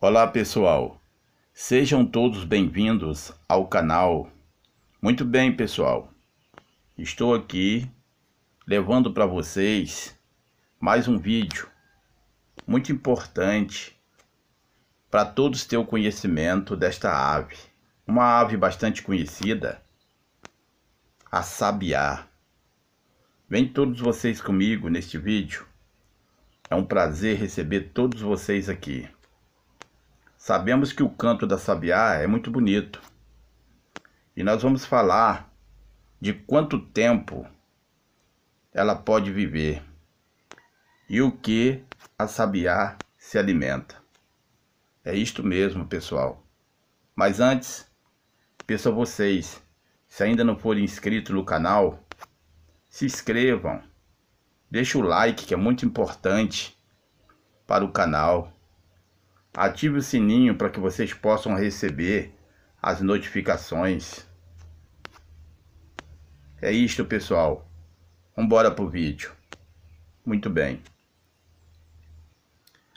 Olá pessoal, sejam todos bem-vindos ao canal. Muito bem, pessoal, estou aqui levando para vocês mais um vídeo muito importante para todos ter o conhecimento desta ave. Uma ave bastante conhecida, a sabiá. Vem todos vocês comigo neste vídeo. É um prazer receber todos vocês aqui. Sabemos que o canto da sabiá é muito bonito. E nós vamos falar de quanto tempo ela pode viver e o que a sabiá se alimenta. É isto mesmo, pessoal. Mas antes, peço a vocês, se ainda não forem inscritos no canal, se inscrevam. Deixe o like, que é muito importante para o canal Ative o sininho para que vocês possam receber as notificações. É isto, pessoal. Vamos para o vídeo. Muito bem.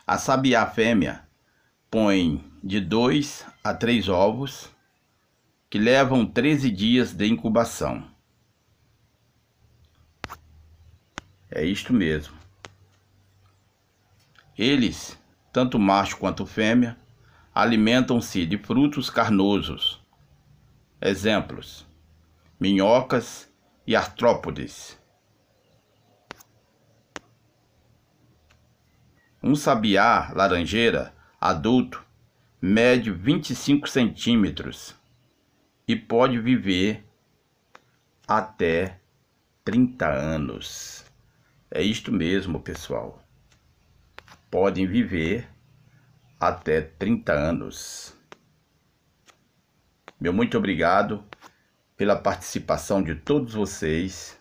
A sabiá fêmea põe de 2 a 3 ovos que levam 13 dias de incubação. É isto mesmo. Eles tanto macho quanto fêmea, alimentam-se de frutos carnosos. Exemplos: minhocas e artrópodes. Um sabiá laranjeira adulto mede 25 centímetros e pode viver até 30 anos. É isto mesmo, pessoal podem viver até 30 anos. Meu muito obrigado pela participação de todos vocês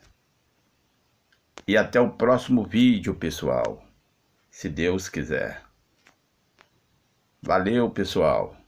e até o próximo vídeo, pessoal, se Deus quiser. Valeu, pessoal!